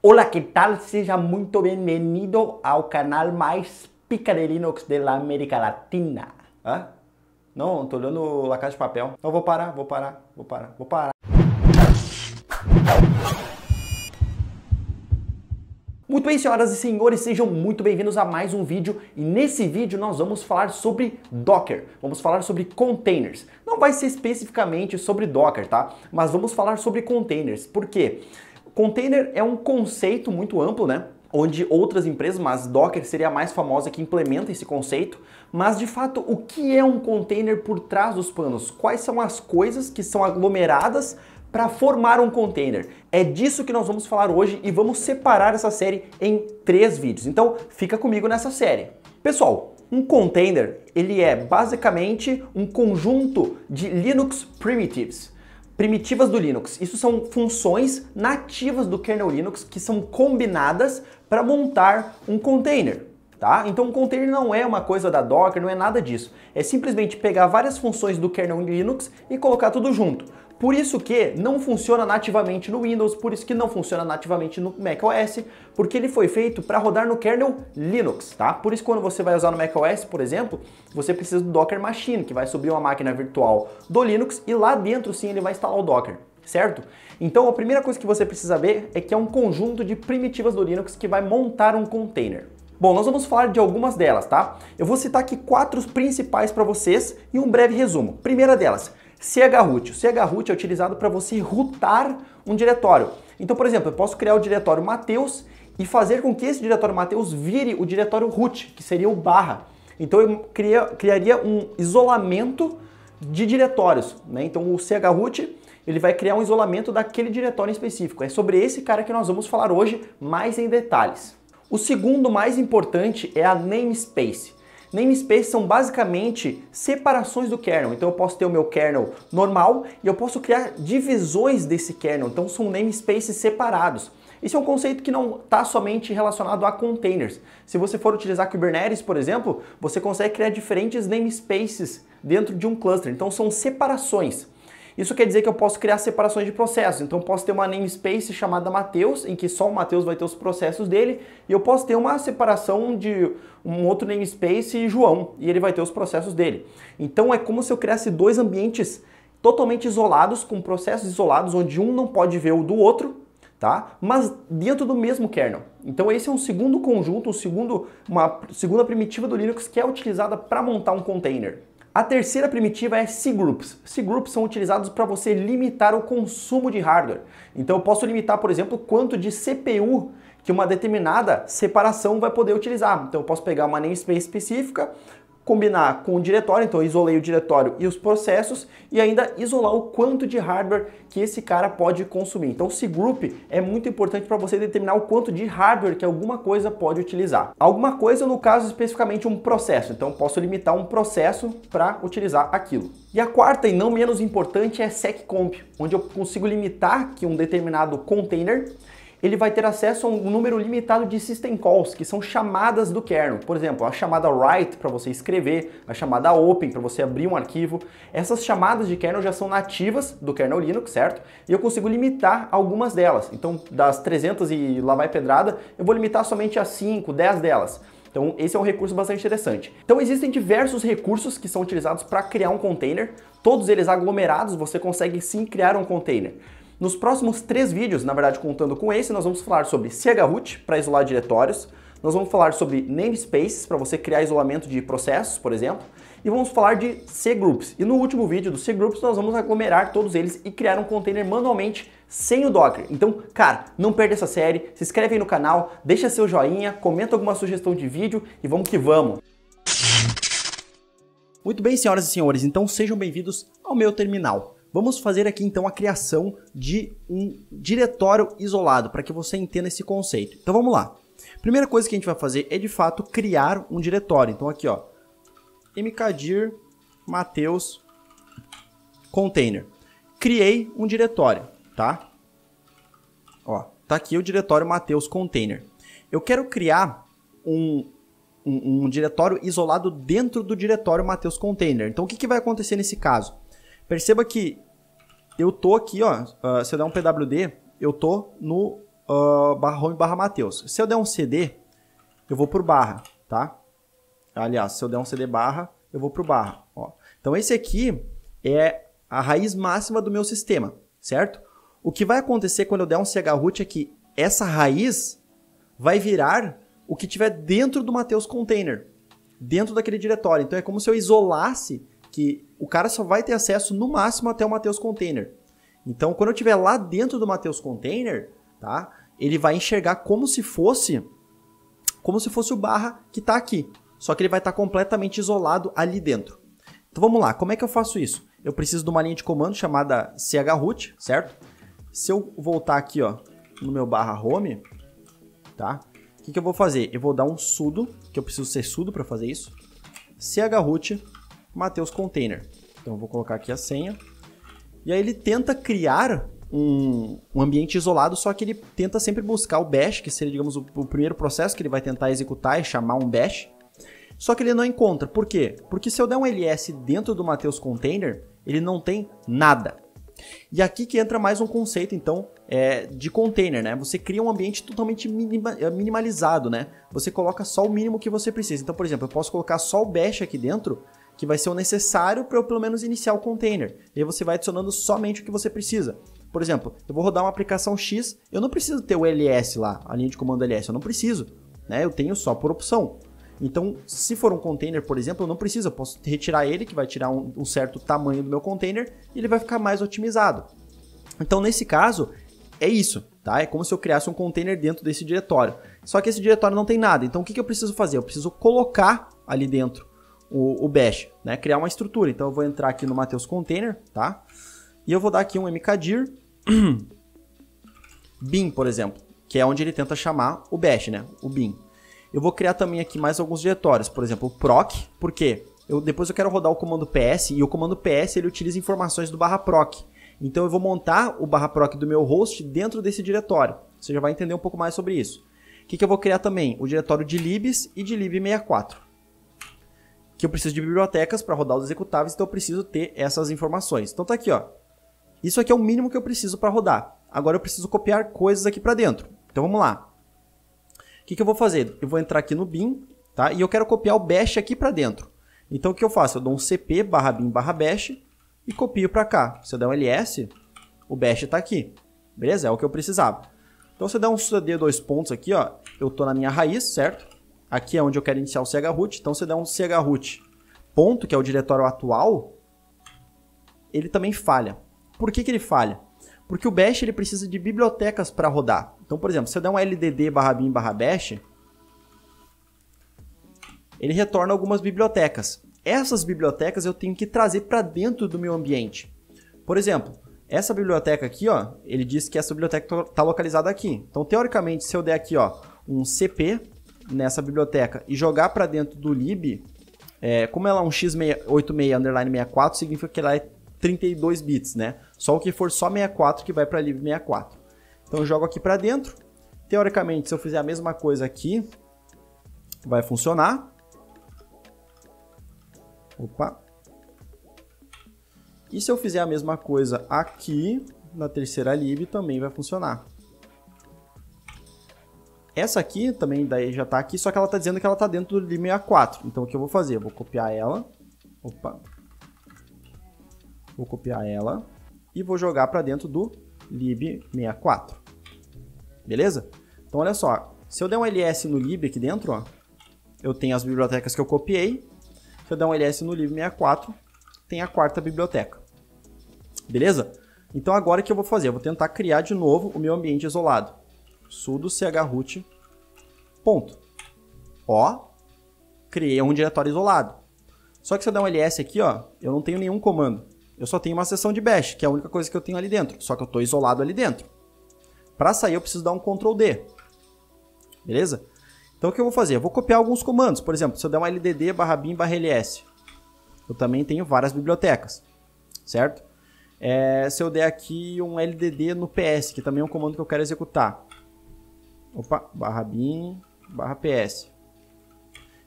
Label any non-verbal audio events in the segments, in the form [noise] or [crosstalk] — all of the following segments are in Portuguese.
Olá, que tal? Seja muito bem-vindo ao canal mais Pica Linux da América Latina. Hã? Não, tô olhando a caixa de papel. Não, vou parar, vou parar, vou parar, vou parar. Muito bem, senhoras e senhores, sejam muito bem-vindos a mais um vídeo e nesse vídeo nós vamos falar sobre Docker, vamos falar sobre containers. Não vai ser especificamente sobre Docker, tá? Mas vamos falar sobre containers, por quê? Porque Container é um conceito muito amplo, né? Onde outras empresas, mas Docker seria a mais famosa que implementa esse conceito. Mas de fato, o que é um container por trás dos panos? Quais são as coisas que são aglomeradas para formar um container. É disso que nós vamos falar hoje e vamos separar essa série em três vídeos. Então, fica comigo nessa série. Pessoal, um container, ele é basicamente um conjunto de Linux primitives primitivas do Linux. Isso são funções nativas do kernel Linux que são combinadas para montar um container. Tá? Então um container não é uma coisa da Docker, não é nada disso. É simplesmente pegar várias funções do kernel Linux e colocar tudo junto. Por isso que não funciona nativamente no Windows, por isso que não funciona nativamente no macOS, porque ele foi feito para rodar no kernel Linux, tá? Por isso quando você vai usar no macOS, por exemplo, você precisa do Docker Machine, que vai subir uma máquina virtual do Linux e lá dentro sim ele vai instalar o Docker certo? Então a primeira coisa que você precisa ver é que é um conjunto de primitivas do Linux que vai montar um container. Bom, nós vamos falar de algumas delas, tá? Eu vou citar aqui quatro principais para vocês e um breve resumo. Primeira delas, chroot, root. O é utilizado para você rootar um diretório. Então, por exemplo, eu posso criar o diretório Mateus e fazer com que esse diretório Mateus vire o diretório root, que seria o barra. Então eu cria, criaria um isolamento de diretórios, né? Então o chroot ele vai criar um isolamento daquele diretório específico. É sobre esse cara que nós vamos falar hoje mais em detalhes. O segundo mais importante é a namespace. Namespaces são basicamente separações do kernel. Então eu posso ter o meu kernel normal e eu posso criar divisões desse kernel. Então são namespaces separados. Isso é um conceito que não está somente relacionado a containers. Se você for utilizar Kubernetes, por exemplo, você consegue criar diferentes namespaces dentro de um cluster. Então são separações. Isso quer dizer que eu posso criar separações de processos. Então, eu posso ter uma namespace chamada Mateus, em que só o Mateus vai ter os processos dele, e eu posso ter uma separação de um outro namespace João, e ele vai ter os processos dele. Então, é como se eu criasse dois ambientes totalmente isolados, com processos isolados, onde um não pode ver o do outro, tá? Mas dentro do mesmo kernel. Então esse é um segundo conjunto, um segundo, uma segunda primitiva do Linux que é utilizada para montar um container. A terceira primitiva é cgroups. Cgroups são utilizados para você limitar o consumo de hardware. Então eu posso limitar, por exemplo, quanto de CPU que uma determinada separação vai poder utilizar. Então eu posso pegar uma namespace específica, combinar com o diretório, então eu isolei o diretório e os processos e ainda isolar o quanto de hardware que esse cara pode consumir. Então, esse group é muito importante para você determinar o quanto de hardware que alguma coisa pode utilizar. Alguma coisa, no caso, especificamente um processo. Então, posso limitar um processo para utilizar aquilo. E a quarta e não menos importante é seccomp, onde eu consigo limitar que um determinado container ele vai ter acesso a um número limitado de system calls, que são chamadas do kernel. Por exemplo, a chamada write para você escrever, a chamada open para você abrir um arquivo. Essas chamadas de kernel já são nativas do kernel Linux, certo? E eu consigo limitar algumas delas. Então, das 300 e lá vai pedrada, eu vou limitar somente a 5, 10 delas. Então, esse é um recurso bastante interessante. Então, existem diversos recursos que são utilizados para criar um container, todos eles aglomerados, você consegue sim criar um container. Nos próximos três vídeos, na verdade contando com esse, nós vamos falar sobre chroot para isolar diretórios, nós vamos falar sobre namespaces para você criar isolamento de processos, por exemplo, e vamos falar de cgroups. E no último vídeo do cgroups nós vamos aglomerar todos eles e criar um container manualmente sem o Docker. Então, cara, não perde essa série, se inscreve aí no canal, deixa seu joinha, comenta alguma sugestão de vídeo e vamos que vamos. Muito bem, senhoras e senhores, então sejam bem-vindos ao meu terminal. Vamos fazer aqui então a criação de um diretório isolado para que você entenda esse conceito. Então vamos lá. Primeira coisa que a gente vai fazer é de fato criar um diretório. Então aqui ó, mkdir mateus container. Criei um diretório, tá? Ó, tá aqui o diretório mateus container. Eu quero criar um, um, um diretório isolado dentro do diretório mateus container. Então o que, que vai acontecer nesse caso? Perceba que eu tô aqui, ó, uh, se eu der um PWD, eu tô no uh, barra home barra Mateus. Se eu der um CD, eu vou pro barra, tá? Aliás, se eu der um CD barra, eu vou pro barra, ó. Então esse aqui é a raiz máxima do meu sistema, certo? O que vai acontecer quando eu der um chroot é que essa raiz vai virar o que tiver dentro do Mateus Container, dentro daquele diretório. Então é como se eu isolasse que o cara só vai ter acesso no máximo até o Mateus Container. Então, quando eu estiver lá dentro do Mateus Container, tá? Ele vai enxergar como se fosse como se fosse o barra que está aqui, só que ele vai estar tá completamente isolado ali dentro. Então vamos lá, como é que eu faço isso? Eu preciso de uma linha de comando chamada chroot, certo? Se eu voltar aqui, ó, no meu barra home, tá? O que, que eu vou fazer? Eu vou dar um sudo, que eu preciso ser sudo para fazer isso. chroot Mateus Container. Então eu vou colocar aqui a senha. E aí ele tenta criar um, um, ambiente isolado, só que ele tenta sempre buscar o bash, que seria, digamos, o, o, primeiro processo que ele vai tentar executar e chamar um bash. Só que ele não encontra. Por quê? Porque se eu der um ls dentro do Mateus Container, ele não tem nada. E aqui que entra mais um conceito, então, é, de container, né? Você cria um ambiente totalmente minima, é, minimalizado, né? Você coloca só o mínimo que você precisa. Então, por exemplo, eu posso colocar só o bash aqui dentro, que vai ser o necessário para eu pelo menos iniciar o container. E aí você vai adicionando somente o que você precisa. Por exemplo, eu vou rodar uma aplicação X, eu não preciso ter o ls lá, a linha de comando ls, eu não preciso, né? Eu tenho só por opção. Então, se for um container, por exemplo, eu não preciso, eu posso retirar ele, que vai tirar um, um certo tamanho do meu container, e ele vai ficar mais otimizado. Então, nesse caso, é isso, tá? É como se eu criasse um container dentro desse diretório. Só que esse diretório não tem nada, então o que, que eu preciso fazer? Eu preciso colocar ali dentro o, o bash, né? Criar uma estrutura. Então eu vou entrar aqui no Matheus Container, tá? E eu vou dar aqui um mkdir [clears throat] bin, por exemplo, que é onde ele tenta chamar o bash, né? O bin. Eu vou criar também aqui mais alguns diretórios, por exemplo, o proc, porque eu, depois eu quero rodar o comando ps e o comando ps ele utiliza informações do barra proc. Então eu vou montar o barra proc do meu host dentro desse diretório. Você já vai entender um pouco mais sobre isso. O que, que eu vou criar também? O diretório de libs e de lib64 que eu preciso de bibliotecas para rodar os executáveis, então eu preciso ter essas informações. Então tá aqui, ó. Isso aqui é o mínimo que eu preciso para rodar. Agora eu preciso copiar coisas aqui para dentro. Então vamos lá. O que, que eu vou fazer? Eu vou entrar aqui no bin, tá? E eu quero copiar o bash aqui para dentro. Então o que eu faço? Eu dou um cp barra bin barra bash e copio para cá. Se eu der um ls, o bash está aqui. Beleza? É o que eu precisava. Então se eu der um cd dois pontos aqui, ó, eu tô na minha raiz, certo? aqui é onde eu quero iniciar o chroot, então você dá um chroot ponto, que é o diretório atual, ele também falha. Por que, que ele falha? Porque o bash ele precisa de bibliotecas para rodar. Então, por exemplo, se eu der um ldd barra bin barra bash, ele retorna algumas bibliotecas. Essas bibliotecas eu tenho que trazer para dentro do meu ambiente. Por exemplo, essa biblioteca aqui, ó, ele diz que essa biblioteca está localizada aqui. Então, teoricamente, se eu der aqui ó, um cp nessa biblioteca e jogar para dentro do lib, é, como ela é um x86-64, underline significa que ela é 32 bits, né? Só o que for só 64 que vai para lib64. Então eu jogo aqui para dentro. Teoricamente, se eu fizer a mesma coisa aqui, vai funcionar. Opa. E se eu fizer a mesma coisa aqui, na terceira lib, também vai funcionar. Essa aqui também daí já tá aqui, só que ela tá dizendo que ela tá dentro do lib 64. Então o que eu vou fazer? Eu vou copiar ela. Opa. Vou copiar ela e vou jogar para dentro do lib64. Beleza? Então olha só, se eu der um ls no lib aqui dentro, ó, eu tenho as bibliotecas que eu copiei. Se eu der um ls no lib64, tem a quarta biblioteca. Beleza? Então agora o que eu vou fazer? Eu vou tentar criar de novo o meu ambiente isolado sudo chroot. Ponto. Ó, criei um diretório isolado. Só que se eu der um ls aqui, ó, eu não tenho nenhum comando. Eu só tenho uma seção de bash, que é a única coisa que eu tenho ali dentro. Só que eu estou isolado ali dentro. Para sair, eu preciso dar um Ctrl D. Beleza? Então, o que eu vou fazer? Eu vou copiar alguns comandos. Por exemplo, se eu der um ldd barra bin barra ls, eu também tenho várias bibliotecas. Certo? É, se eu der aqui um ldd no ps, que também é um comando que eu quero executar, opa, barra bin, barra ps.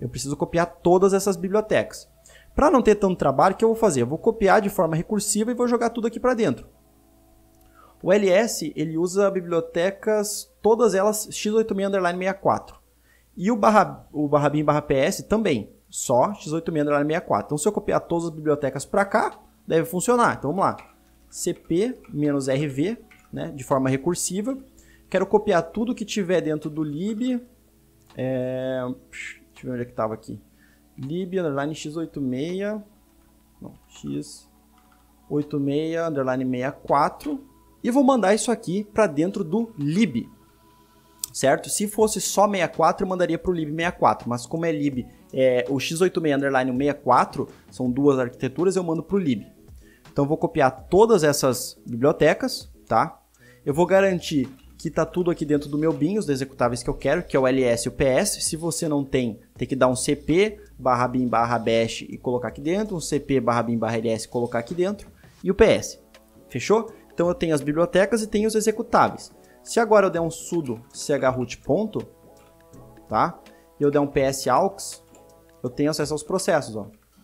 Eu preciso copiar todas essas bibliotecas. Para não ter tanto trabalho, o que eu vou fazer? Eu vou copiar de forma recursiva e vou jogar tudo aqui para dentro. O ls ele usa bibliotecas, todas elas x86-64. E o barra, o barra bin barra ps também, só x86-64. Então se eu copiar todas as bibliotecas para cá, deve funcionar. Então vamos lá, cp-rv, né, de forma recursiva, Quero copiar tudo que tiver dentro do lib. É... Deixa eu ver onde é que estava aqui. lib underline x86. Não, x86 underline 64. E vou mandar isso aqui para dentro do lib. Certo? Se fosse só 64, eu mandaria para o lib64, mas como é lib, é, o x86 underline 64, são duas arquiteturas, eu mando para o lib. Então vou copiar todas essas bibliotecas, tá? Eu vou garantir que tá tudo aqui dentro do meu bin, os executáveis que eu quero, que é o ls e o ps. Se você não tem, tem que dar um cp barra bin barra bash e colocar aqui dentro, um cp barra bin barra ls e colocar aqui dentro, e o ps. Fechou? Então eu tenho as bibliotecas e tenho os executáveis. Se agora eu der um sudo chroot ponto, tá? E eu der um ps aux, eu tenho acesso aos processos, ó.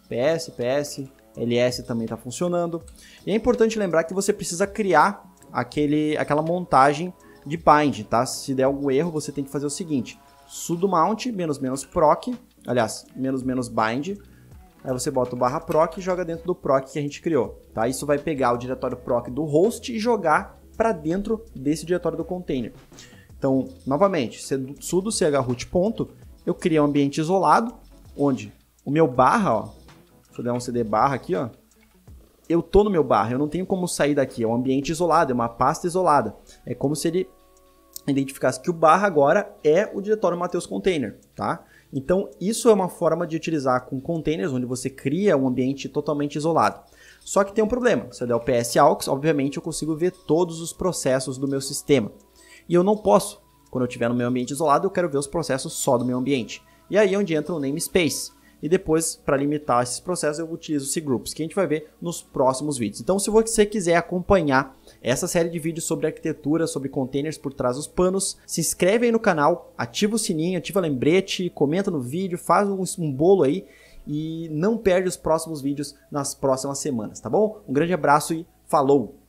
ps, ps, ls também está funcionando. E é importante lembrar que você precisa criar aquele, aquela montagem de bind, tá? Se der algum erro, você tem que fazer o seguinte, sudo mount, menos menos proc, aliás, menos menos bind, aí você bota o barra proc e joga dentro do proc que a gente criou, tá? Isso vai pegar o diretório proc do host e jogar para dentro desse diretório do container. Então, novamente, sudo chroot ponto, eu criei um ambiente isolado, onde o meu barra, ó, deixa eu dar um cd barra aqui, ó, eu tô no meu barra, eu não tenho como sair daqui, é um ambiente isolado, é uma pasta isolada. É como se ele identificasse que o barra agora é o diretório Mateus Container, tá? Então, isso é uma forma de utilizar com containers, onde você cria um ambiente totalmente isolado. Só que tem um problema. Se eu der o ps aux, obviamente eu consigo ver todos os processos do meu sistema. E eu não posso. Quando eu estiver no meu ambiente isolado, eu quero ver os processos só do meu ambiente. E aí é onde entra o namespace e depois, para limitar esses processos, eu utilizo cgroups, que a gente vai ver nos próximos vídeos. Então, se você quiser acompanhar essa série de vídeos sobre arquitetura, sobre containers por trás dos panos, se inscreve aí no canal, ativa o sininho, ativa lembrete, comenta no vídeo, faz um, um bolo aí e não perde os próximos vídeos nas próximas semanas, tá bom? Um grande abraço e falou!